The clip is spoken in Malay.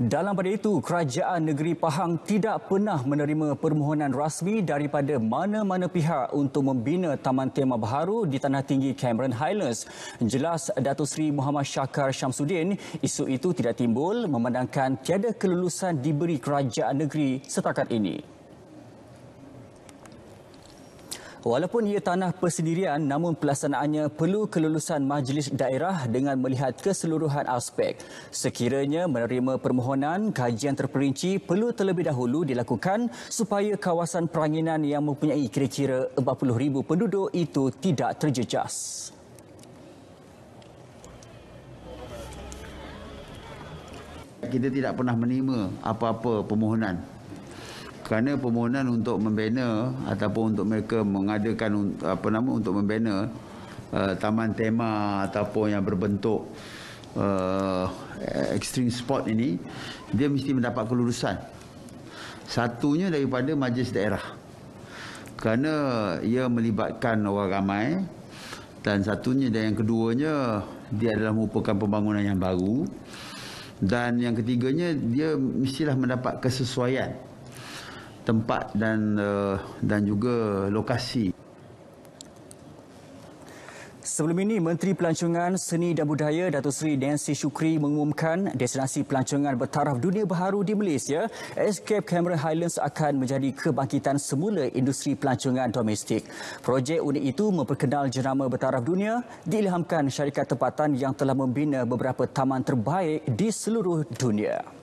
Dalam pada itu, Kerajaan Negeri Pahang tidak pernah menerima permohonan rasmi daripada mana-mana pihak untuk membina Taman Tema Baharu di Tanah Tinggi Cameron Highlands. Jelas Datuk Seri Muhammad Syakar Syamsuddin, isu itu tidak timbul memandangkan tiada kelulusan diberi Kerajaan Negeri setakat ini. Walaupun ia tanah persendirian namun pelaksanaannya perlu kelulusan majlis daerah dengan melihat keseluruhan aspek. Sekiranya menerima permohonan, kajian terperinci perlu terlebih dahulu dilakukan supaya kawasan peranginan yang mempunyai kira-kira 40,000 penduduk itu tidak terjejas. Kita tidak pernah menerima apa-apa permohonan kerana permohonan untuk membina ataupun untuk mereka mengadakan apa nama untuk membina uh, taman tema ataupun yang berbentuk uh, extreme sport ini dia mesti mendapat kelulusan satunya daripada majlis daerah kerana ia melibatkan orang ramai dan satunya dan yang keduanya dia adalah merupakan pembangunan yang baru dan yang ketiganya dia mestilah mendapat kesesuaian tempat dan uh, dan juga lokasi. Sebelum ini, Menteri Pelancongan Seni dan Budaya Datuk Seri Nancy Shukri mengumumkan destinasi pelancongan bertaraf dunia baru di Malaysia, Escape Cameron Highlands akan menjadi kebangkitan semula industri pelancongan domestik. Projek unik itu memperkenal jenama bertaraf dunia diilhamkan syarikat tempatan yang telah membina beberapa taman terbaik di seluruh dunia.